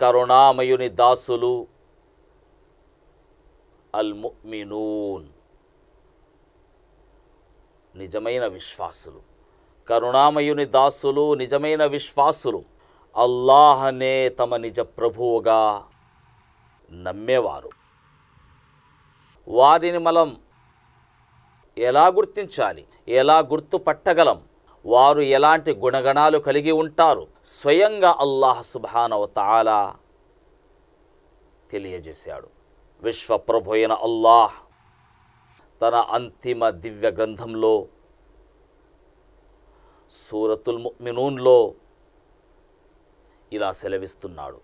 కరుణామయుని దాసులు అల్ ముమినూన్ నిజమైన విశ్వాసులు కరుణామయుని దాసులు నిజమైన విశ్వాసులు అల్లాహనే తమ నిజ ప్రభువుగా నమ్మేవారు వారిని మనం ఎలా గుర్తించాలి ఎలా గుర్తుపట్టగలం వారు ఎలాంటి గుణగణాలు కలిగి ఉంటారు స్వయంగా అల్లాహ్ సుబానవతాలా తెలియజేశాడు విశ్వప్రభు అయిన అల్లాహ్ తన అంతిమ దివ్య గ్రంథంలో సూరతుల్ మినూన్లో ఇలా సెలవిస్తున్నాడు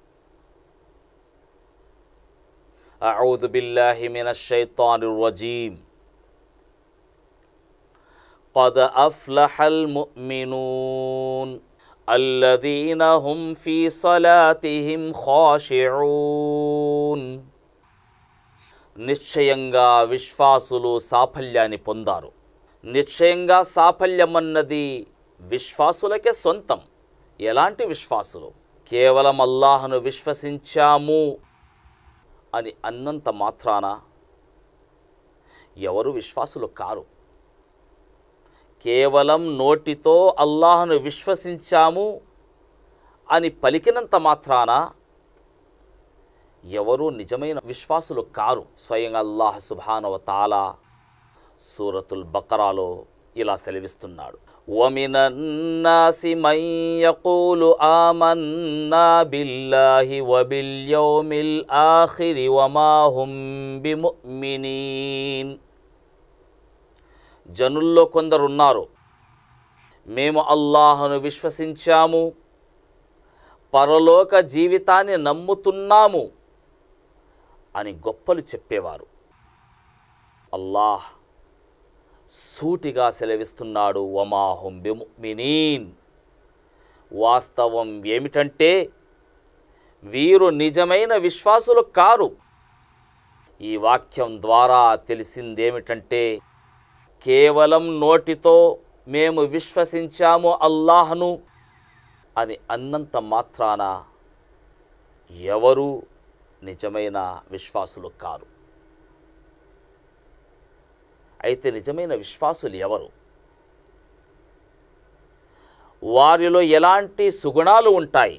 అవుదు బిల్లాహిమిన మిన రజీం قد أفلح المؤمنون الذين هم في صلاتهم خاشعون నిశ్చయంగా విశ్వాసులు సాఫల్యాన్ని పొందారు నిశ్చయంగా సాఫల్యమన్నది విశ్వాసులకే సొంతం ఎలాంటి విశ్వాసులు కేవలం అల్లాహను విశ్వసించాము అని అన్నంత మాత్రాన ఎవరు విశ్వాసులు కారు కేవలం నోటితో అల్లాహను విశ్వసించాము అని పలికినంత మాత్రాన ఎవరూ నిజమైన విశ్వాసులు కారు స్వయం అల్లాహ్ సుభానవ తాలా సూరతుల్ బకరాలో ఇలా సెలవిస్తున్నాడు ఓమినన్నాసిమయ్యకూలు ఆఖిరి జనుల్లో కొందరున్నారు మేము అల్లాహను విశ్వసించాము పరలోక జీవితాన్ని నమ్ముతున్నాము అని గొప్పలు చెప్పేవారు అల్లాహ్ సూటిగా సెలవిస్తున్నాడు వమాహుం బిముమినీన్ వాస్తవం ఏమిటంటే వీరు నిజమైన విశ్వాసులు కారు ఈ వాక్యం ద్వారా తెలిసిందేమిటంటే కేవలం నోటితో మేము విశ్వసించాము అల్లాహ్ను అని అన్నంత మాత్రాన ఎవరు నిజమైన విశ్వాసులు కారు అయితే నిజమైన విశ్వాసులు ఎవరు వారిలో ఎలాంటి సుగుణాలు ఉంటాయి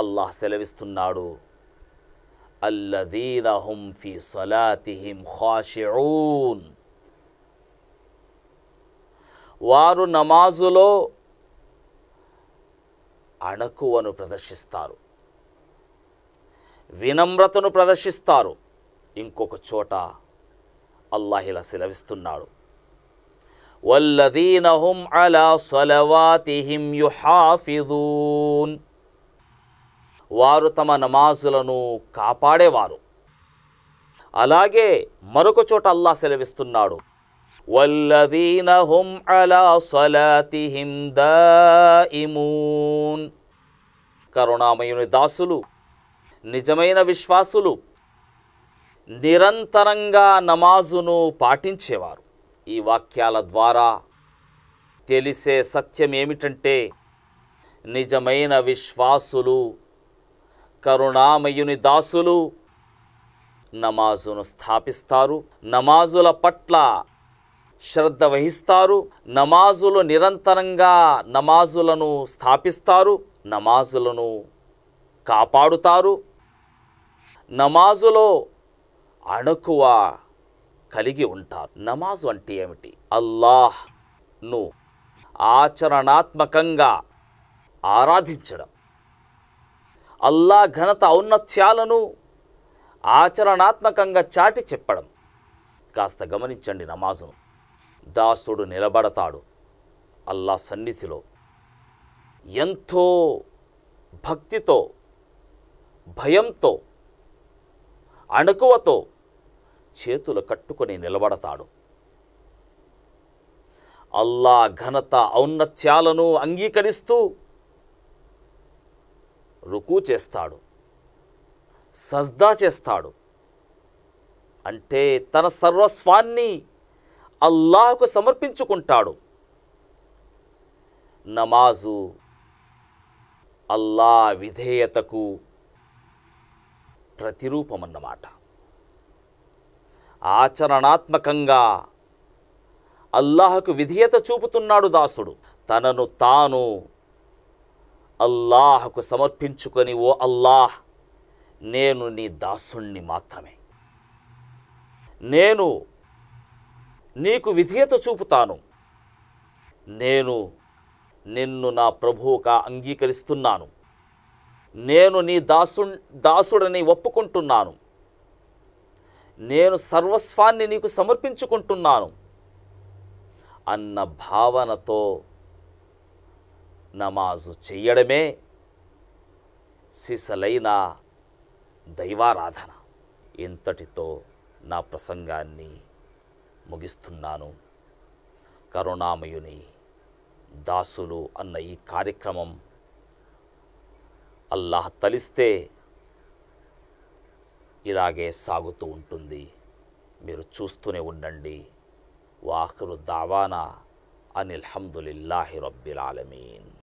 అల్లాహ్ సెలవిస్తున్నాడు అల్లదీనహుం ఫి సలాతిహిం ఖాషిఊన్ వారు నమాజులో అణకువను ప్రదర్శిస్తారు వినమ్రతను ప్రదర్శిస్తారు ఇంకొక చోట అల్లాహ్ ఇలా సెలవిస్తున్నాడు వల్లదీనహుం అలా సలవాతిహిం యుహాఫిదూన్ వారు తమ నమాజులను కాపాడేవారు అలాగే మరొక చోట అల్లా సెలవిస్తున్నాడు కరుణామయుని దాసులు నిజమైన విశ్వాసులు నిరంతరంగా నమాజును పాటించేవారు ఈ వాక్యాల ద్వారా తెలిసే సత్యం ఏమిటంటే నిజమైన విశ్వాసులు కరుణామయుని దాసులు నమాజును స్థాపిస్తారు నమాజుల పట్ల శ్రద్ధ వహిస్తారు నమాజులు నిరంతరంగా నమాజులను స్థాపిస్తారు నమాజులను కాపాడుతారు నమాజులో అణుకువ కలిగి ఉంటారు నమాజు అంటే ఏమిటి అల్లాహ్ను ఆచరణాత్మకంగా ఆరాధించడం అల్లా ఘనత ఔన్నత్యాలను ఆచరణాత్మకంగా చాటి చెప్పడం కాస్త గమనించండి నమాజును దాసుడు నిలబడతాడు అల్లా సన్నిధిలో ఎంతో భక్తితో భయంతో అణుకువతో చేతులు కట్టుకొని నిలబడతాడు అల్లా ఘనత ఔన్నత్యాలను అంగీకరిస్తూ రుకు చేస్తాడు సజ్దా చేస్తాడు అంటే తన సర్వస్వాన్ని అల్లాహకు సమర్పించుకుంటాడు నమాజు అల్లా విధేయతకు ప్రతిరూపమన్నమాట ఆచరణాత్మకంగా అల్లాహకు విధేయత చూపుతున్నాడు దాసుడు తనను తాను అల్లాహకు సమర్పించుకొని ఓ అల్లాహ్ నేను నీ దాసుణ్ణి మాత్రమే నేను నీకు విధేయత చూపుతాను నేను నిన్ను నా ప్రభువుగా అంగీకరిస్తున్నాను నేను నీ దాసు దాసుడని ఒప్పుకుంటున్నాను నేను సర్వస్వాన్ని నీకు సమర్పించుకుంటున్నాను అన్న భావనతో నమాజు చెయ్యడమే సిసలైన దైవారాధన ఇంతటితో నా ప్రసంగాన్ని ముగిస్తున్నాను కరుణామయుని దాసులు అన్న ఈ కార్యక్రమం అల్లాహ్ తలిస్తే ఇలాగే సాగుతూ ఉంటుంది మీరు చూస్తూనే ఉండండి వాహరు దావానా అనిల్హమ్దుల్లాహి రబ్బిల్ ఆలమీన్